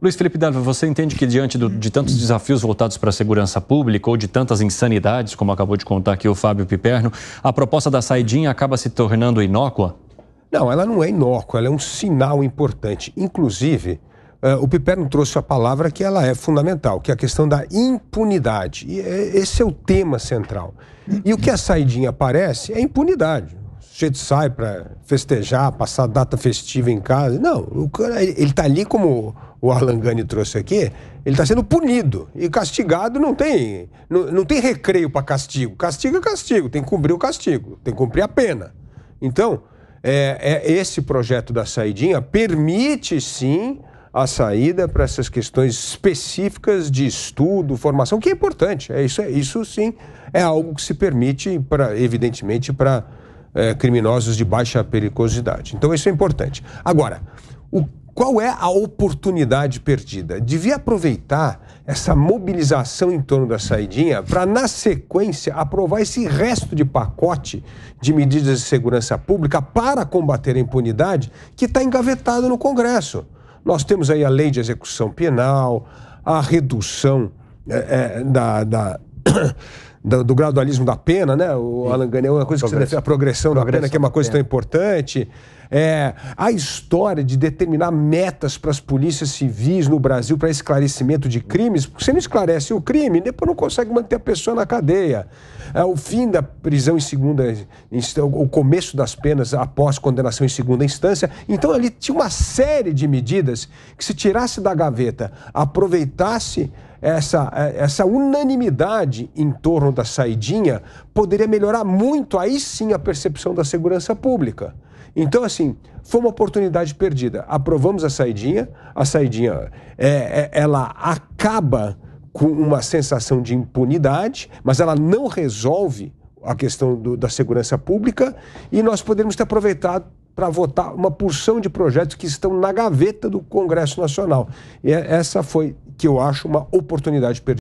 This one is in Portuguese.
Luiz Felipe Dalva, você entende que diante do, de tantos desafios voltados para a segurança pública ou de tantas insanidades, como acabou de contar aqui o Fábio Piperno, a proposta da saidinha acaba se tornando inócua? Não, ela não é inócua, ela é um sinal importante. Inclusive, uh, o Piperno trouxe a palavra que ela é fundamental, que é a questão da impunidade. E eh, esse é o tema central. E o que a saidinha aparece é impunidade sujeito sai para festejar, passar data festiva em casa. Não, o cara, ele está ali como o Arlangani trouxe aqui, ele está sendo punido. E castigado não tem, não, não tem recreio para castigo. Castigo é castigo, tem que cumprir o castigo, tem que cumprir a pena. Então, é, é esse projeto da saidinha permite sim a saída para essas questões específicas de estudo, formação, que é importante. É isso, é, isso sim é algo que se permite, para evidentemente, para é, criminosos de baixa periculosidade. Então, isso é importante. Agora, o qual é a oportunidade perdida? Devia aproveitar essa mobilização em torno da saidinha para, na sequência, aprovar esse resto de pacote de medidas de segurança pública para combater a impunidade que está engavetado no Congresso. Nós temos aí a lei de execução penal, a redução é, é, da, da do, do, gradualismo da pena, né? O Sim. Alan é uma coisa que você defende, a progressão, progressão da pena, que é uma coisa tão importante. É, a história de determinar metas para as polícias civis no Brasil para esclarecimento de crimes, porque você não esclarece o crime, depois não consegue manter a pessoa na cadeia. É, o fim da prisão em segunda instância, o começo das penas após condenação em segunda instância. Então, ali tinha uma série de medidas que se tirasse da gaveta, aproveitasse essa, é, essa unanimidade em torno da saidinha poderia melhorar muito aí sim a percepção da segurança pública. Então, assim, foi uma oportunidade perdida. Aprovamos a saidinha, a saidinha é, é, ela acaba com uma sensação de impunidade, mas ela não resolve a questão do, da segurança pública e nós poderíamos ter aproveitado para votar uma porção de projetos que estão na gaveta do Congresso Nacional. E é, essa foi, que eu acho, uma oportunidade perdida.